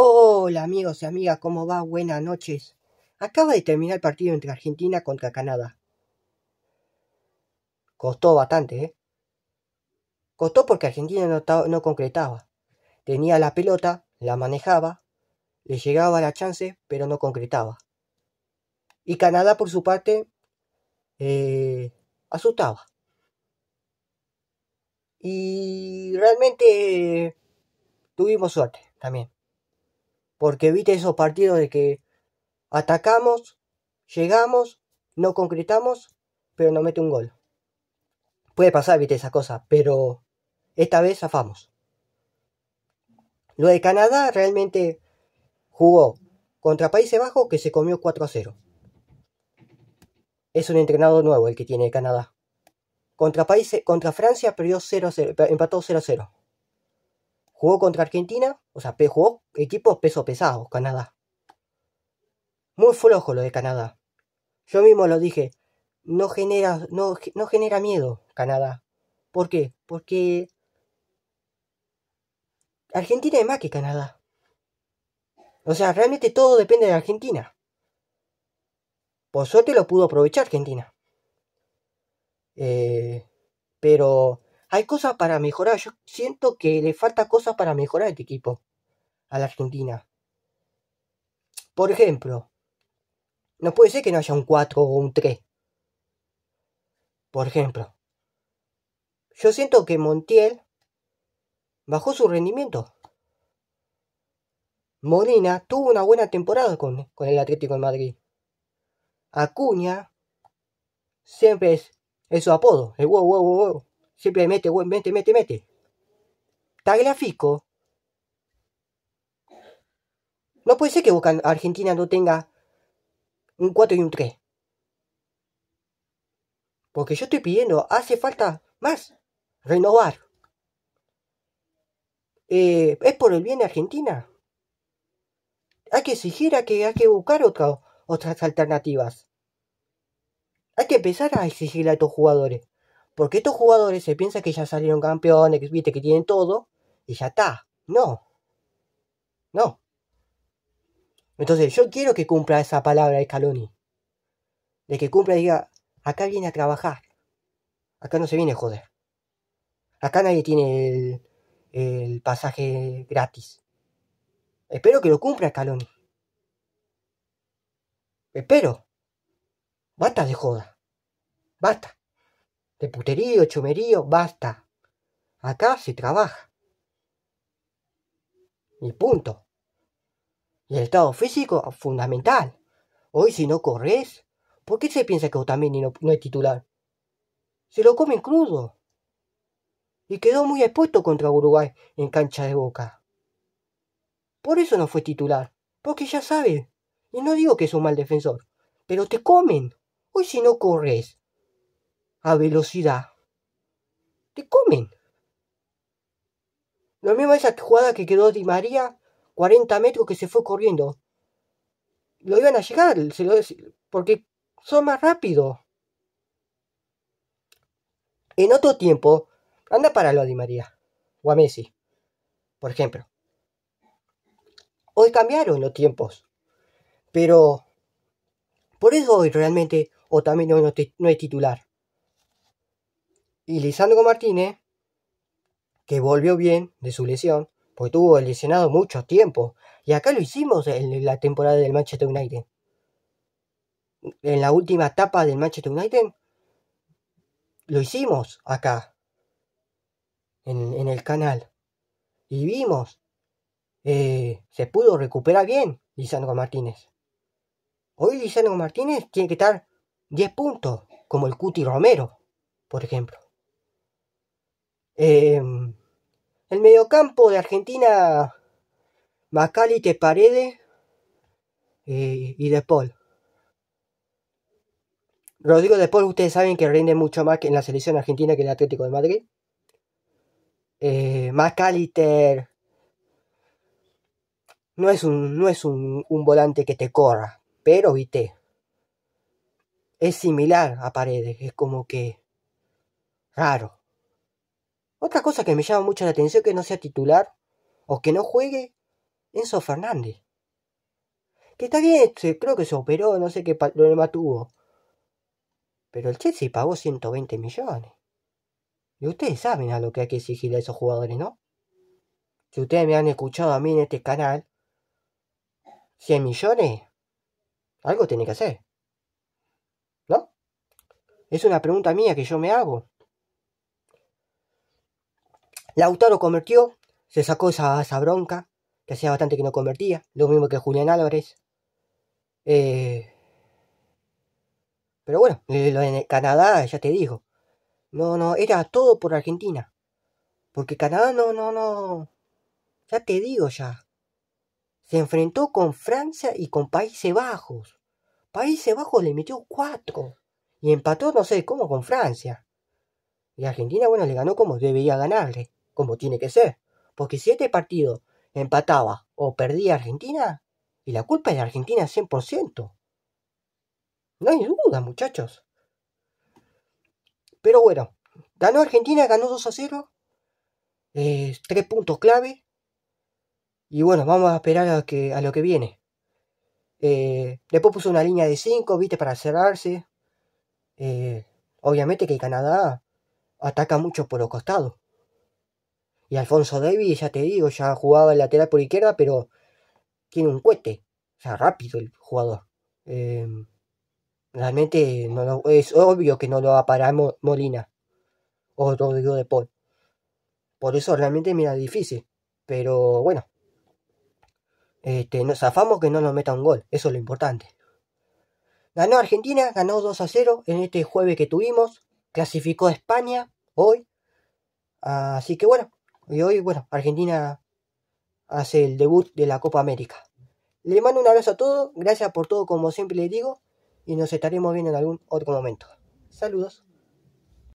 Hola amigos y amigas, ¿cómo va? Buenas noches. Acaba de terminar el partido entre Argentina contra Canadá. Costó bastante, ¿eh? Costó porque Argentina no, concretaba. Tenía la pelota, la manejaba, le llegaba la chance, pero no concretaba. Y Canadá, por su parte, eh, asustaba. Y realmente eh, tuvimos suerte también. Porque viste esos partidos de que atacamos, llegamos, no concretamos, pero no mete un gol. Puede pasar, viste, esa cosa, pero esta vez zafamos. Lo de Canadá realmente jugó contra Países Bajos que se comió 4 a 0. Es un entrenado nuevo el que tiene Canadá. Contra, países, contra Francia perdió 0 0, empató 0 a 0 jugó contra Argentina, o sea, jugó equipos peso pesados, Canadá. Muy flojo lo de Canadá. Yo mismo lo dije, no genera, no, no genera miedo Canadá. ¿Por qué? Porque Argentina es más que Canadá. O sea, realmente todo depende de Argentina. Por suerte lo pudo aprovechar Argentina. Eh, pero hay cosas para mejorar. Yo siento que le falta cosas para mejorar a este equipo, a la Argentina. Por ejemplo, no puede ser que no haya un 4 o un 3. Por ejemplo, yo siento que Montiel bajó su rendimiento. Molina tuvo una buena temporada con, el Atlético de Madrid. Acuña siempre es, su apodo, el wow, wow, wow, Siempre mete, mete, mete, mete, mete. Tagliafico. No puede ser que Argentina no tenga un 4 y un 3. Porque yo estoy pidiendo, hace falta más. Renovar. Eh, es por el bien de Argentina. Hay que exigir, hay que, hay que buscar otras alternativas. Hay que empezar a exigir a estos jugadores. Porque estos jugadores se piensan que ya salieron campeones, que viste que tienen todo, y ya está. No. No. Entonces, yo quiero que cumpla esa palabra de Scaloni. De que cumpla y diga, acá viene a trabajar. Acá no se viene a joder. Acá nadie tiene el, el pasaje gratis. Espero que lo cumpla Scaloni. Espero. Basta de joda. Basta de puterío, chumerío, basta. Acá se trabaja. Y punto. Y el estado físico, fundamental. Hoy si no corres, ¿por qué se piensa que Otamendi no, no es titular? Se lo comen crudo. Y quedó muy expuesto contra Uruguay en cancha de boca. Por eso no fue titular, porque ya sabe. Y no digo que es un mal defensor, pero te comen. Hoy si no corres, a velocidad, te comen. Lo mismo esa jugada que quedó Di María, 40 metros que se fue corriendo. Lo iban a llegar, se lo, porque son más rápidos. En otro tiempo, anda para lo de Di María o a Messi, por ejemplo. Hoy cambiaron los tiempos, pero por eso hoy realmente o también no es titular. Y Lisandro Martínez, que volvió bien de su lesión, pues tuvo lesionado mucho tiempo. Y acá lo hicimos en la temporada del Manchester United. En la última etapa del Manchester United, lo hicimos acá, en, el canal. Y vimos, eh, se pudo recuperar bien Lisandro Martínez. Hoy Lisandro Martínez tiene que estar 10 puntos, como el Cuti Romero, por ejemplo. Em, el mediocampo de Argentina, Macalite, Paredes eh, y De Paul. Rodrigo De Paul, ustedes saben que rinde mucho más que en la selección argentina que en el Atlético de Madrid. Eh, no es, un, no es un, un volante que te corra, pero viste, es similar a Paredes, es como que raro. Otra cosa que me llama mucho la atención que no sea titular o que no juegue, Enzo Fernández. Que está bien, creo que se operó, no sé qué problema tuvo. Pero el Chelsea pagó 120 millones. Y ustedes saben a lo que hay que exigir a esos jugadores, ¿no? Si ustedes me han escuchado a mí en este canal, 100 millones, algo tiene que hacer. ¿No? Es una pregunta mía que yo me hago. Lautaro convirtió, se sacó esa, bronca, que hacía bastante que no convertía, lo mismo que Julián Álvarez. Eh, pero bueno, eh, lo en Canadá, ya te digo, no, no, era todo por Argentina. Porque Canadá no, no, no, ya te digo ya. Se enfrentó con Francia y con Países Bajos. Países Bajos le metió cuatro. Y empató no sé cómo con Francia. Y Argentina, bueno, le ganó como debería ganarle como tiene que ser. Porque si este partido empataba o perdía Argentina, y la culpa es de Argentina 100%. No hay duda, muchachos. Pero bueno, ganó Argentina, ganó 2 a 0. 3 eh, tres puntos clave. Y bueno, vamos a esperar a, que, a lo que viene. Eh, después puso una línea de 5, viste, para cerrarse. Eh, obviamente que Canadá ataca mucho por los costados. Y Alfonso David ya te digo, ya jugaba el lateral por izquierda, pero tiene un cohete. O sea, rápido el jugador. Em, realmente no es obvio que no lo va a parar Molina o Rodrigo de Paul. Por eso realmente mira difícil. Pero bueno. Este, nos zafamos que no nos meta un gol. Eso es lo importante. Ganó Argentina, ganó 2 a 0 en este jueves que tuvimos. Clasificó a España hoy. Así que bueno, y hoy, bueno, Argentina hace el debut de la Copa América. Le mando un abrazo a todos, gracias por todo como siempre les digo y nos estaremos viendo en algún otro momento. Saludos.